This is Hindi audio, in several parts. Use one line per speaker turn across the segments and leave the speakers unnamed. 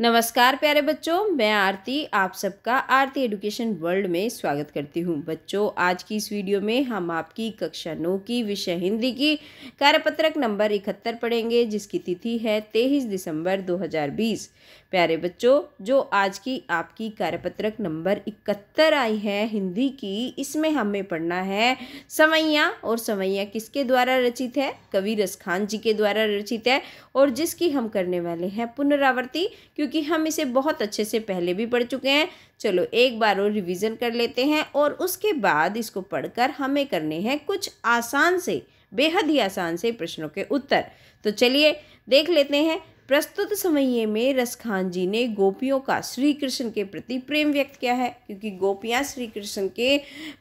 नमस्कार प्यारे बच्चों मैं आरती आप सबका आरती एडुकेशन वर्ल्ड में स्वागत करती हूं बच्चों आज की इस वीडियो में हम आपकी कक्षा नौ की विषय हिंदी की कार्यपत्रक नंबर इकहत्तर पढ़ेंगे जिसकी तिथि है तेईस दिसंबर 2020 प्यारे बच्चों जो आज की आपकी कार्यपत्रक नंबर इकहत्तर आई है हिंदी की इसमें हमें पढ़ना है सवैया और सवैया किसके द्वारा रचित है कवि रसखान जी के द्वारा रचित है और जिसकी हम करने वाले हैं पुनरावृत्ति क्योंकि हम इसे बहुत अच्छे से पहले भी पढ़ चुके हैं चलो एक बार और रिवीजन कर लेते हैं और उसके बाद इसको पढ़कर हमें करने हैं कुछ आसान से बेहद ही आसान से प्रश्नों के उत्तर तो चलिए देख लेते हैं प्रस्तुत समय में रसखान जी ने गोपियों का श्री कृष्ण के प्रति प्रेम व्यक्त किया है क्योंकि गोपियाँ श्री कृष्ण के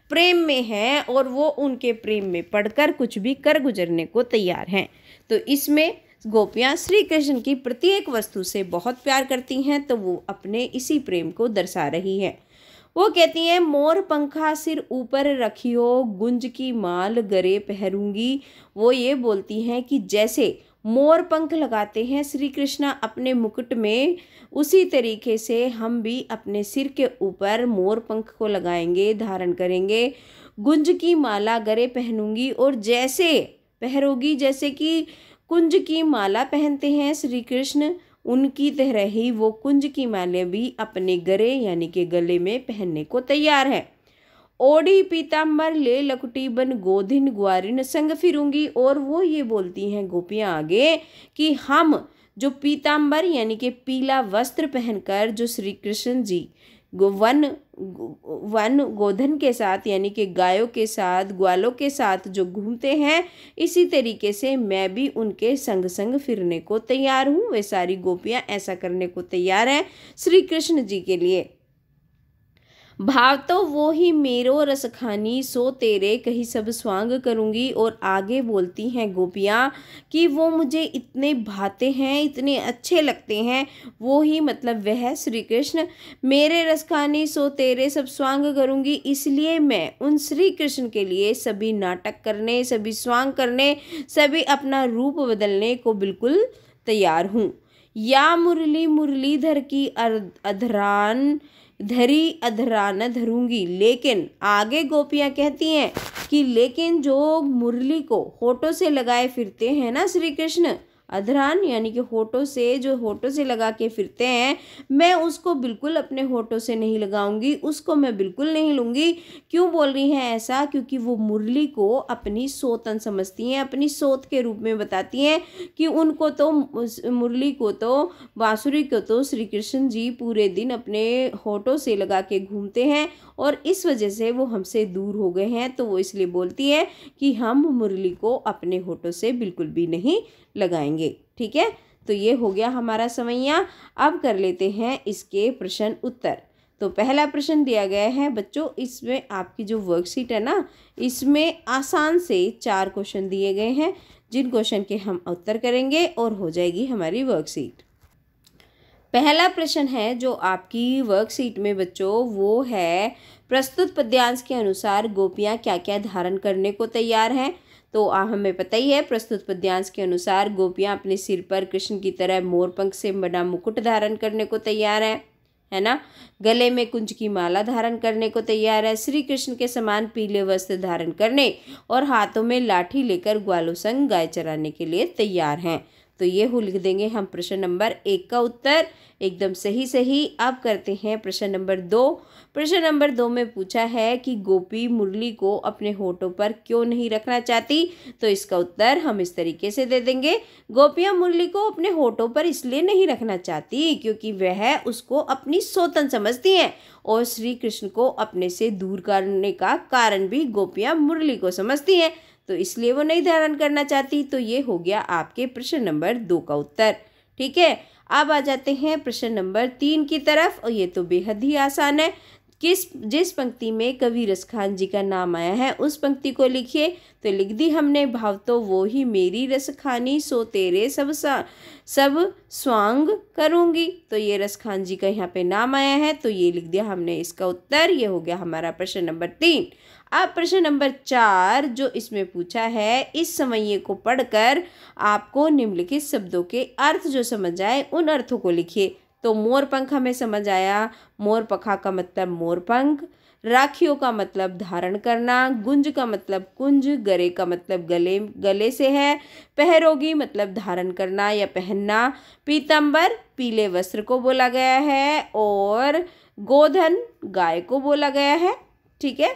प्रेम में हैं और वो उनके प्रेम में पढ़कर कुछ भी कर गुजरने को तैयार हैं तो इसमें गोपियाँ श्री कृष्ण की प्रत्येक वस्तु से बहुत प्यार करती हैं तो वो अपने इसी प्रेम को दर्शा रही है वो कहती हैं मोर पंखा सिर ऊपर रखियो गुंज की माल गरे पहरूंगी वो ये बोलती हैं कि जैसे मोर पंख लगाते हैं श्री कृष्णा अपने मुकुट में उसी तरीके से हम भी अपने सिर के ऊपर मोर पंख को लगाएंगे धारण करेंगे गुंज की माला गरे पहनूंगी और जैसे पहरोगी जैसे कि कुंज की माला पहनते हैं श्री कृष्ण उनकी तरह ही वो कुंज की माला भी अपने गले यानी के गले में पहनने को तैयार है ओडी पीताम्बर ले लकुटी बन गोधिन ग्वारिन संग फिरूंगी और वो ये बोलती हैं गोपियाँ आगे कि हम जो पीताम्बर यानी के पीला वस्त्र पहनकर जो श्री कृष्ण जी वन वन गोधन के साथ यानी कि गायों के साथ ग्वालों के साथ जो घूमते हैं इसी तरीके से मैं भी उनके संग संग फिरने को तैयार हूँ वे सारी गोपियाँ ऐसा करने को तैयार हैं श्री कृष्ण जी के लिए भाव तो वो ही मेरो रसखानी सो तेरे कहीं सब स्वांग करूँगी और आगे बोलती हैं गोपियाँ कि वो मुझे इतने भाते हैं इतने अच्छे लगते हैं वो ही मतलब वह श्री कृष्ण मेरे रसखानी सो तेरे सब स्वांग करूँगी इसलिए मैं उन श्री कृष्ण के लिए सभी नाटक करने सभी स्वांग करने सभी अपना रूप बदलने को बिल्कुल तैयार हूँ या मुरली मुरलीधर की अधरान धरी अधरा न धरूंगी लेकिन आगे गोपियाँ कहती हैं कि लेकिन जो मुरली को होटो से लगाए फिरते हैं ना श्री कृष्ण अधरान यानी कि होठों से जो होठों से लगा के फिरते हैं मैं उसको बिल्कुल अपने होठों से नहीं लगाऊंगी उसको मैं बिल्कुल नहीं लूँगी क्यों बोल रही हैं ऐसा क्योंकि वो मुरली को अपनी सोतन समझती हैं अपनी सोत के रूप में बताती हैं कि उनको तो मुरली को तो बाँसुरी को तो श्री कृष्ण जी पूरे दिन अपने होठों से लगा के घूमते हैं और इस वजह से वो हमसे दूर हो गए हैं तो वो इसलिए बोलती है कि हम मुरली को अपने होठों से बिल्कुल भी नहीं लगाएंगे करेंगे ठीक है तो ये हो गया हमारा समैया अब कर लेते हैं इसके प्रश्न उत्तर तो पहला प्रश्न दिया गया है बच्चों इसमें आपकी जो वर्कशीट है ना इसमें आसान से चार क्वेश्चन दिए गए हैं जिन क्वेश्चन के हम उत्तर करेंगे और हो जाएगी हमारी वर्कशीट पहला प्रश्न है जो आपकी वर्कशीट में बच्चों वो है प्रस्तुत पद्यांश के अनुसार गोपियाँ क्या क्या धारण करने को तैयार हैं तो आ, हमें पता ही है प्रस्तुत पद्यांश के अनुसार गोपियाँ अपने सिर पर कृष्ण की तरह मोरपंख से बना मुकुट धारण करने को तैयार है है ना गले में कुंज की माला धारण करने को तैयार है श्री कृष्ण के समान पीले वस्त्र धारण करने और हाथों में लाठी लेकर ग्वालो संग गाय चराने के लिए तैयार हैं तो ये हो लिख देंगे हम प्रश्न नंबर एक का उत्तर एकदम सही सही अब करते हैं प्रश्न नंबर दो प्रश्न नंबर दो में पूछा है कि गोपी मुरली को अपने होठों पर क्यों नहीं रखना चाहती तो इसका उत्तर हम इस तरीके से दे देंगे गोपियाँ मुरली को अपने होठों पर इसलिए नहीं रखना चाहती क्योंकि वह उसको अपनी सोतन समझती हैं और श्री कृष्ण को अपने से दूर करने का कारण भी गोपियाँ मुरली को समझती हैं तो इसलिए वो नहीं धारण करना चाहती तो ये हो गया आपके प्रश्न नंबर दो का उत्तर ठीक है अब आ जाते हैं प्रश्न नंबर तीन की तरफ और ये तो बेहद ही आसान है किस जिस पंक्ति में कवि रसखान जी का नाम आया है उस पंक्ति को लिखिए तो लिख दी हमने भाव तो वो ही मेरी रसखानी सो तेरे सब सा सब स्वांग करूँगी तो ये रसखान जी का यहाँ पे नाम आया है तो ये लिख दिया हमने इसका उत्तर ये हो गया हमारा प्रश्न नंबर तीन अब प्रश्न नंबर चार जो इसमें पूछा है इस समय को पढ़कर आपको निम्नलिखित शब्दों के अर्थ जो समझ आए उन अर्थों को लिखिए तो मोर पंख हमें समझ आया मोर पखा का मतलब मोर पंख राखियों का मतलब धारण करना गुंज का मतलब कुंज गरे का मतलब गले गले से है पहरोगी मतलब धारण करना या पहनना पीतंबर पीले वस्त्र को बोला गया है और गोधन गाय को बोला गया है ठीक है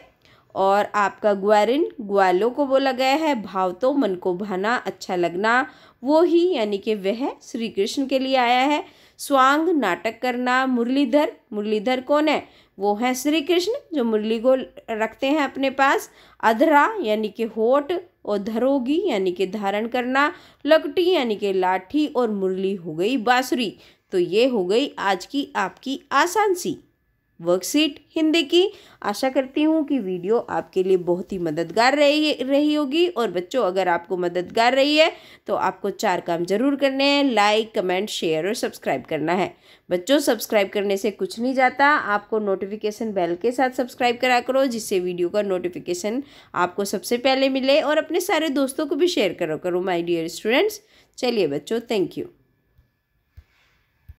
और आपका ग्वारिन ग्वालो को बोला गया है भाव तो मन को भाना अच्छा लगना वो ही यानी कि वह श्री कृष्ण के लिए आया है स्वांग नाटक करना मुरलीधर मुरलीधर कौन है वो है श्री कृष्ण जो मुरली को रखते हैं अपने पास अधरा यानी कि होठ और धरोगी यानी कि धारण करना लकटी यानी कि लाठी और मुरली हो गई बांसुरी तो ये हो गई आज की आपकी आसान सी वर्कशीट हिंदी की आशा करती हूँ कि वीडियो आपके लिए बहुत ही मददगार रही रही होगी और बच्चों अगर आपको मददगार रही है तो आपको चार काम जरूर करने हैं लाइक कमेंट शेयर और सब्सक्राइब करना है बच्चों सब्सक्राइब करने से कुछ नहीं जाता आपको नोटिफिकेशन बेल के साथ सब्सक्राइब करा करो जिससे वीडियो का नोटिफिकेशन आपको सबसे पहले मिले और अपने सारे दोस्तों को भी शेयर करो करो माई डियर स्टूडेंट्स चलिए बच्चों थैंक यू